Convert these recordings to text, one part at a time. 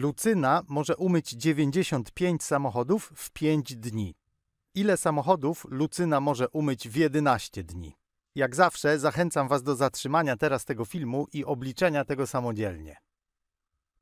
Lucyna może umyć 95 samochodów w 5 dni. Ile samochodów Lucyna może umyć w 11 dni? Jak zawsze zachęcam Was do zatrzymania teraz tego filmu i obliczenia tego samodzielnie.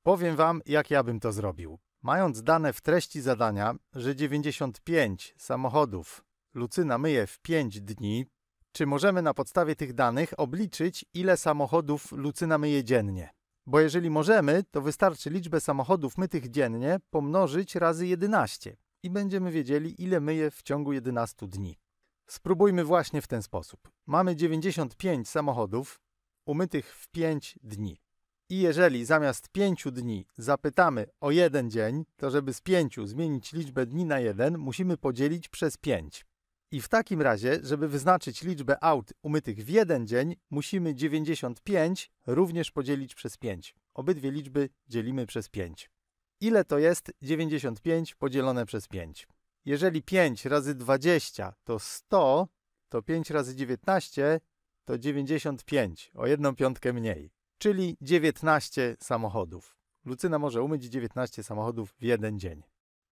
Powiem Wam, jak ja bym to zrobił. Mając dane w treści zadania, że 95 samochodów Lucyna myje w 5 dni, czy możemy na podstawie tych danych obliczyć, ile samochodów Lucyna myje dziennie? Bo jeżeli możemy, to wystarczy liczbę samochodów mytych dziennie pomnożyć razy 11 i będziemy wiedzieli, ile myje w ciągu 11 dni. Spróbujmy właśnie w ten sposób. Mamy 95 samochodów umytych w 5 dni. I jeżeli zamiast 5 dni zapytamy o jeden dzień, to żeby z 5 zmienić liczbę dni na 1, musimy podzielić przez 5. I w takim razie, żeby wyznaczyć liczbę aut umytych w jeden dzień, musimy 95 również podzielić przez 5. Obydwie liczby dzielimy przez 5. Ile to jest 95 podzielone przez 5? Jeżeli 5 razy 20 to 100, to 5 razy 19 to 95, o jedną piątkę mniej, czyli 19 samochodów. Lucyna może umyć 19 samochodów w jeden dzień.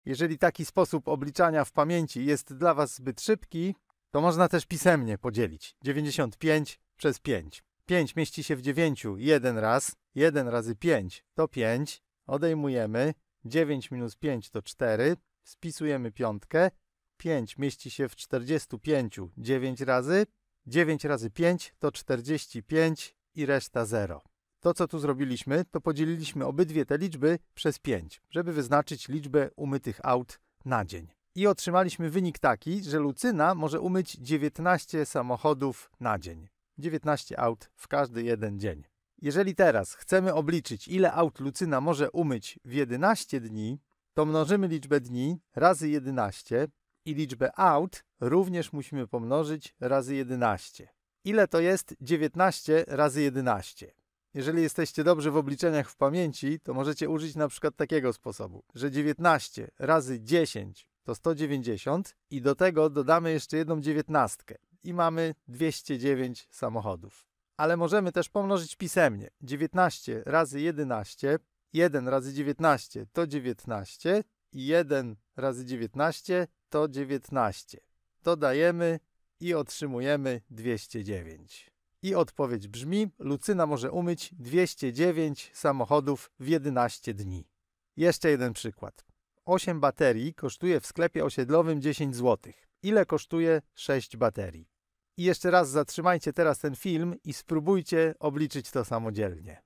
Jeżeli taki sposób obliczania w pamięci jest dla Was zbyt szybki, to można też pisemnie podzielić 95 przez 5. 5 mieści się w 9 jeden raz, 1 razy 5 to 5, odejmujemy, 9 minus 5 to 4, spisujemy piątkę, 5 mieści się w 45 9 razy, 9 razy 5 to 45 i reszta 0. To, co tu zrobiliśmy, to podzieliliśmy obydwie te liczby przez 5, żeby wyznaczyć liczbę umytych aut na dzień. I otrzymaliśmy wynik taki, że Lucyna może umyć 19 samochodów na dzień. 19 aut w każdy jeden dzień. Jeżeli teraz chcemy obliczyć, ile aut Lucyna może umyć w 11 dni, to mnożymy liczbę dni razy 11 i liczbę aut również musimy pomnożyć razy 11. Ile to jest 19 razy 11? Jeżeli jesteście dobrzy w obliczeniach w pamięci, to możecie użyć na przykład takiego sposobu, że 19 razy 10 to 190 i do tego dodamy jeszcze jedną dziewiętnastkę i mamy 209 samochodów. Ale możemy też pomnożyć pisemnie. 19 razy 11, 1 razy 19 to 19 i 1 razy 19 to 19. Dodajemy i otrzymujemy 209. I odpowiedź brzmi: Lucyna może umyć 209 samochodów w 11 dni. Jeszcze jeden przykład. 8 baterii kosztuje w sklepie osiedlowym 10 zł. Ile kosztuje 6 baterii? I jeszcze raz zatrzymajcie teraz ten film i spróbujcie obliczyć to samodzielnie.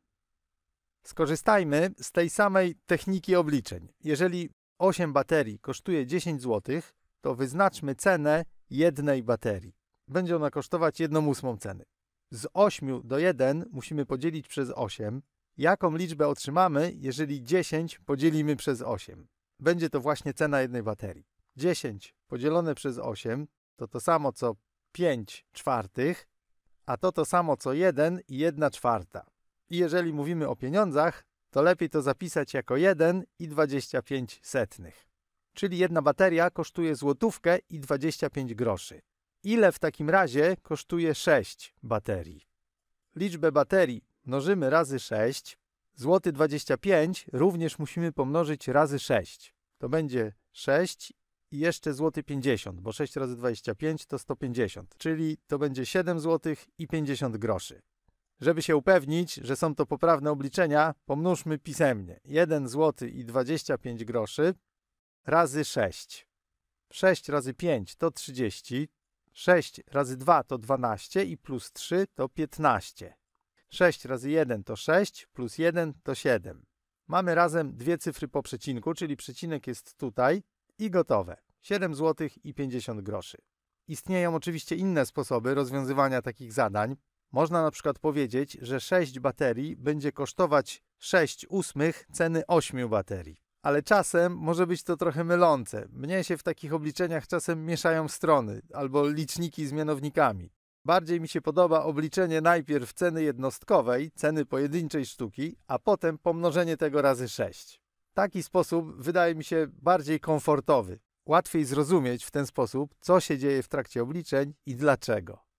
Skorzystajmy z tej samej techniki obliczeń. Jeżeli 8 baterii kosztuje 10 zł, to wyznaczmy cenę jednej baterii. Będzie ona kosztować 1 ósmą ceny z 8 do 1 musimy podzielić przez 8. Jaką liczbę otrzymamy, jeżeli 10 podzielimy przez 8? Będzie to właśnie cena jednej baterii. 10 podzielone przez 8 to to samo co 5 czwartych, a to to samo co 1 i 1 czwarta. I jeżeli mówimy o pieniądzach, to lepiej to zapisać jako 1 i 25 setnych. Czyli jedna bateria kosztuje złotówkę i 25 groszy. Ile w takim razie kosztuje 6 baterii? Liczbę baterii mnożymy razy 6. Złoty 25 również musimy pomnożyć razy 6. To będzie 6 i jeszcze złoty 50, bo 6 razy 25 to 150, czyli to będzie 7 zł i 50 groszy. Żeby się upewnić, że są to poprawne obliczenia, pomnóżmy pisemnie 1 zł i 25 groszy razy 6. 6 razy 5 to 30, 6 razy 2 to 12 i plus 3 to 15. 6 razy 1 to 6, plus 1 to 7. Mamy razem dwie cyfry po przecinku, czyli przecinek jest tutaj i gotowe. 7 zł i 50 groszy. Istnieją oczywiście inne sposoby rozwiązywania takich zadań. Można na przykład powiedzieć, że 6 baterii będzie kosztować 6 ósmych ceny 8 baterii ale czasem może być to trochę mylące. Mnie się w takich obliczeniach czasem mieszają strony albo liczniki z mianownikami. Bardziej mi się podoba obliczenie najpierw ceny jednostkowej, ceny pojedynczej sztuki, a potem pomnożenie tego razy 6. Taki sposób wydaje mi się bardziej komfortowy. Łatwiej zrozumieć w ten sposób, co się dzieje w trakcie obliczeń i dlaczego.